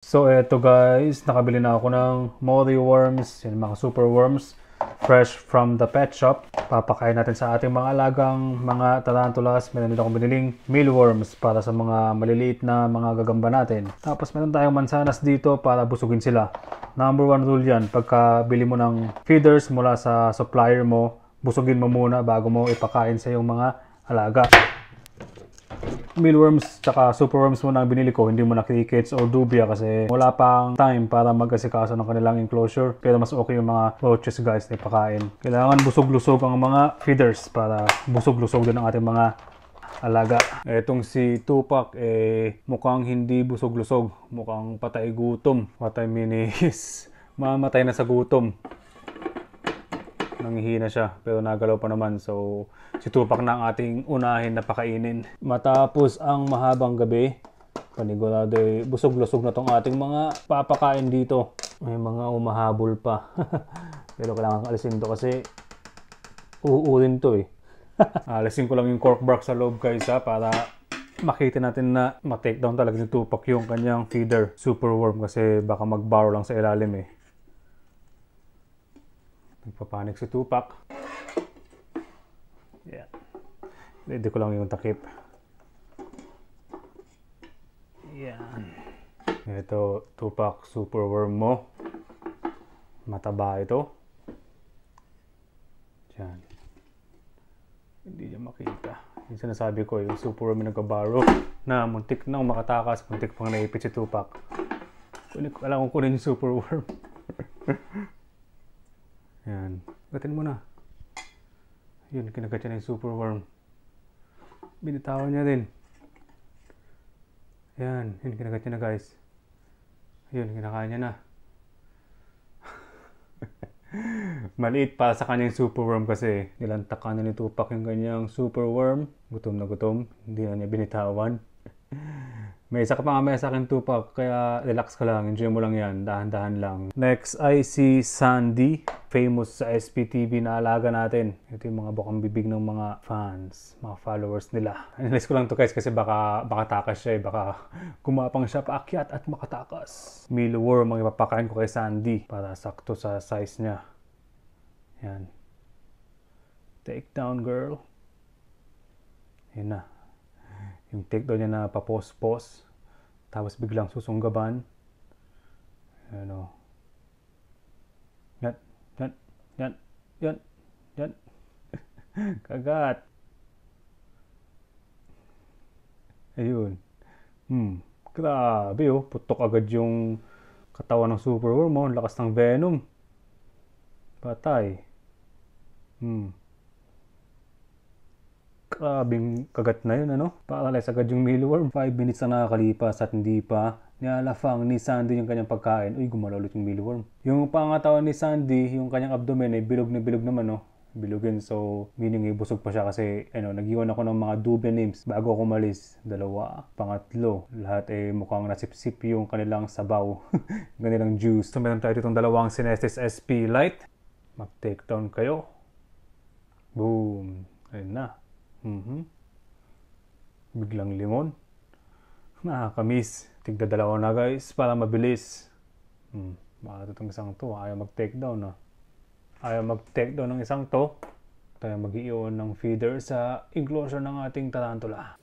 So eto guys, nakabili na ako ng molly worms, yung mga super worms, fresh from the pet shop. Papakain natin sa ating mga alagang mga tarantulas. Meron din akong biniling mealworms para sa mga maliliit na mga gagamba natin. Tapos meron tayong mansanas dito para busugin sila. Number one rule yan, pagka bili mo ng feeders mula sa supplier mo, busugin mo muna bago mo ipakain sa iyong mga alaga mealworms tsaka superworms mo ang binili ko. Hindi muna crickets or dubia kasi wala pang time para magkasikaso ng kanilang enclosure. Pero mas okay yung mga roaches guys na ipakain. Kailangan busog-lusog ang mga feeders para busog-lusog din ang ating mga alaga. Etong si Tupac eh mukhang hindi busog-lusog. Mukhang patay gutom. What I mean is mamatay na sa gutom nanghihina siya pero nagalaw pa naman so situpak na ang ating unahin na pakainin. Matapos ang mahabang gabi, panigurado eh, busog-lusog na tong ating mga papakain dito. May mga umahabol pa. pero kailangan alisin to kasi uuulin to eh. alisin ko lang yung cork bark sa loob guys ha para makita natin na ma-takedown talaga ni Tupac yung kanyang feeder superworm kasi baka mag-borrow lang sa ilalim eh. Papanik si Tupac. Yeah. Hindi ko lang yung takip. Yan. Ito, Tupac Superworm mo. Mataba ito. Diyan. Hindi niya makita. Yung sinasabi ko, yung Superworm na nagkabaro na muntik na makatakas, muntik pang naipit si Tupac. Alam ko kunin yung Superworm. Gatin mo na. Yun, kinagat niya na yung super worm. Binitawan niya din. Yan, yun, kinagat niya na guys. Yun, kinakain niya na. Maliit pa sa kanya kanyang superworm kasi nilantakan na ni Tupac yung kanyang superworm. Gutom na gutom, hindi na niya binitawan. May isa ka pa mamaya sa akin Tupac, kaya relax ka lang, enjoy mo lang yan, dahan-dahan lang. Next I see Sandy, famous sa SPTV na alaga natin. Ito yung mga bukang bibig ng mga fans, mga followers nila. Analyze ko lang to guys kasi baka, baka takas siya eh, baka kumapang siya paakyat at makatakas. Mealworm worm ang ipapakain ko kay Sandy para sakto sa size niya. Yan. Take down girl. Yun na yung takedown niya na papos-pos tapos biglang susunggaban ano yan yan yan yan yan kagat ayun hmm grabe oh putok agad yung katawan ng superworm oh lakas ng venom patay hmm Grabing kagat na yun ano. Paralyze agad yung mealworm. 5 minutes na nakakalipas at hindi pa nialafang ni Sandy yung kanyang pagkain. Uy, gumalolot yung mealworm. Yung pangatawan ni Sandy, yung kanyang abdomen ay bilog na bilog naman no bilugin. So, meaning eh, busog pa siya kasi ano, nag-iwan ako ng mga dubia names bago ako malis. Dalawa, pangatlo. Lahat eh mukhang nasipsip yung kanilang sabaw, kanilang juice. So, meron tayo ditong dalawang Sinestis SP Lite. mag down kayo. Boom. Ayun na. Mm-hmm. Biglang limon. Nakakamiss. Tigda dalawa na guys para mabilis. Mm. Bakit itong isang to? Ayaw mag-takedown na. Ah. Ayaw mag-takedown ng isang to. Tayo mag iiwan ng feeder sa enclosure ng ating tarantula.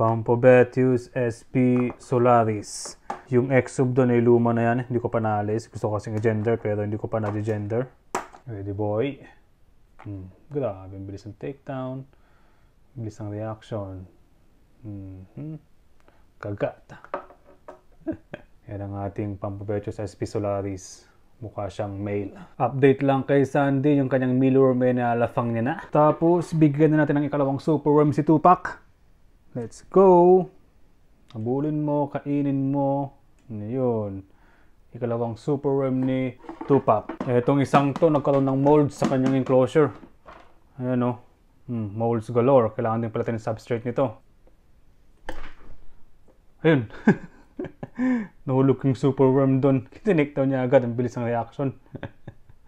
Pampobetius SP Solaris. Yung ex sub doon ay eh, luma na yan. Hindi ko pa naalis. Gusto ko kasing gender pero hindi ko pa na-gender. Ready boy. Mm. Grabe, ah, ang bilis ng takedown. Bilis ng reaction. Mm-hmm. Kagata. Yan ang ating pampapecho sa SP Solaris. Mukha siyang male. Update lang kay Sandy, yung kanyang mealworm ay nalafang niya na. Tapos, bigyan na natin ang ikalawang superworm si Tupac. Let's go! Abulin mo, kainin mo. Ano Ikalawang worm ni Tupac. Itong isang to nagkaroon ng molds sa kanyang enclosure. Ayan o. Oh. Hmm, molds galore. Kailangan din palitan yung substrate nito. Ayun. Nahulog yung superworm doon. Tinakdown niya agad. Ang bilis ng reaction.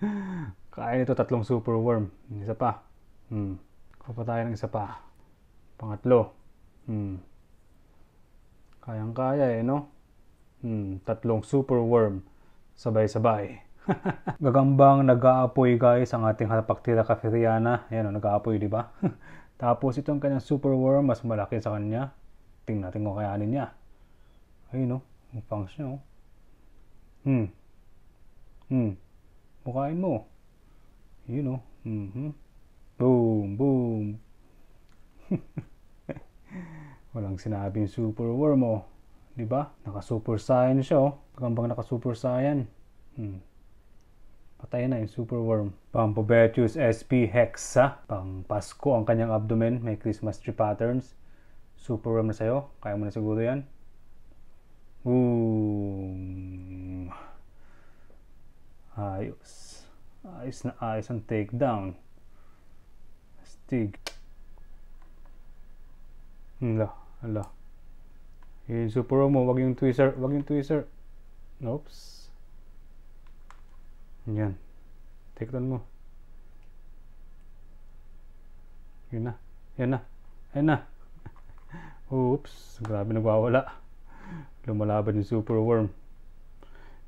Kaya nito tatlong super worm. Isa pa. Hmm. Kuha tayo ng isa pa. Pangatlo. Hmm. Kayang-kaya eh, no? Hmm, tatlong superworm. Sabay-sabay. Gagambang nag-aapoy guys ang ating halapaktira caferiana. Ayan o, oh, nag-aapoy di ba? Tapos itong kanyang superworm, mas malaki sa kanya. Tingnan natin kung kayanin niya. Ayun o, oh, ang function o. Oh. Hmm. Hmm. Mukain mo. Yun o. Mm -hmm. Boom, boom. Walang sinabing superworm o. Oh. 'di ba? Naka-super saiyan siya oh. Gambang naka-super saiyan. Hmm. Patay na yung super superworm. Pampabetus SP Hexa. Pang Pasko ang kanyang abdomen. May Christmas tree patterns. Super worm na sa'yo. Kaya mo na siguro yan. Boom. Ayos. Ayos na ayos ang takedown. Stig. Hala, hmm, hala. I-supro mo, wag yung tweezer, wag yung tweezer. Oops. Yan. Take mo. Yun na. Yan na. Yan na. Oops. Grabe nagwawala. Lumalaban yung super worm.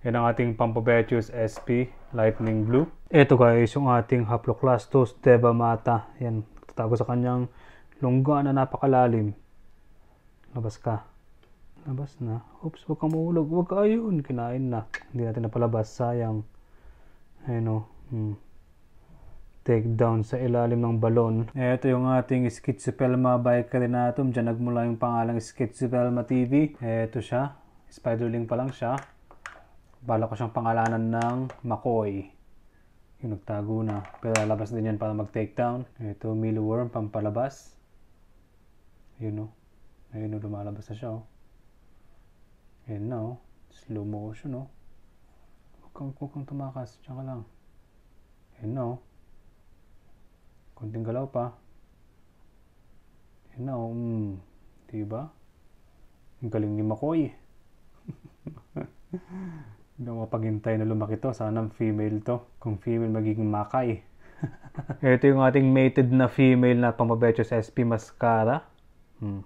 Yan ang ating Pampabetus SP Lightning Blue. Ito guys yung ating Haploclastus devamata. Yan. Tatago sa kanyang lungga na napakalalim. Labas ka. Nabas na. Oops, wag kang mahulog. Wag ka ayun. Kinain na. Hindi natin napalabas. Sayang. Ayun o. Oh. Hmm. Take down sa ilalim ng balon. Ito yung ating Schizopelma by Carinatum. Diyan nagmula yung pangalang Schizopelma TV. Ito siya. Spiderling pa lang siya. Bala ko siyang pangalanan ng Makoy. Yung nagtago na. Pero lalabas din yan para mag-take down. Ito, mealworm, pampalabas. Oh. Ayun o. Oh, ayun o, lumalabas na siya o. And now, oh. slow motion, oh. Huwag kang, huwag kang tumakas. Diyan lang. And now, oh. konting galaw pa. And now, oh. mm, diba? Ang galing ni Makoy. Hindi ako mapaghintay na lumaki to. Sana female to. Kung female, magiging makay. Ito yung ating mated na female na pamabecho sa SP Mascara. Hmm.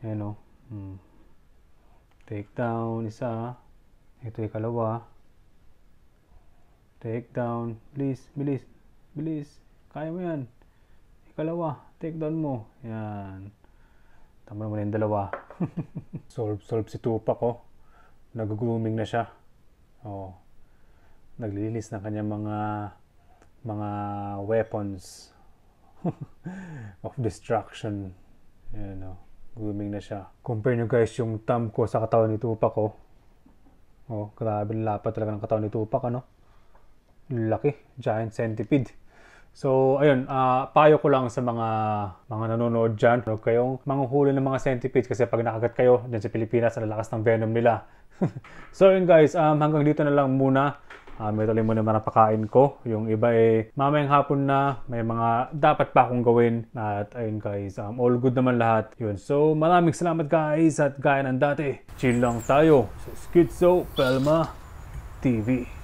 Ayan o. Hmm. Take down, isa. Ito ikalawa. Take down. Bilis, bilis, bilis. Kaya mo yan. Ikalawa, take down mo. Yan. Tama naman yung dalawa. solve, solve si tupa ko. Oh. Nag-grooming na siya. Oh. Naglilinis ng kanyang mga mga weapons of destruction. You oh. know. Grooming na siya. Compare nyo guys yung thumb ko sa katawan ni Tupac oh. Oh, grabe lapad talaga ng katawan ni Tupac ano. Laki, giant centipede. So, ayun, uh, payo ko lang sa mga mga nanonood dyan. Huwag kayong manghuhuli ng mga centipede kasi pag nakagat kayo dyan sa Pilipinas, ang lakas ng venom nila. so, yun guys, um, hanggang dito na lang muna. Uh, ah, medyo muna marapakain ko. Yung iba eh, mamayang hapon na, may mga dapat pa akong gawin. At ayun guys, um, all good naman lahat. Yun. So, maraming salamat guys at gaya ng dati. Chill lang tayo sa Schizo Pelma TV.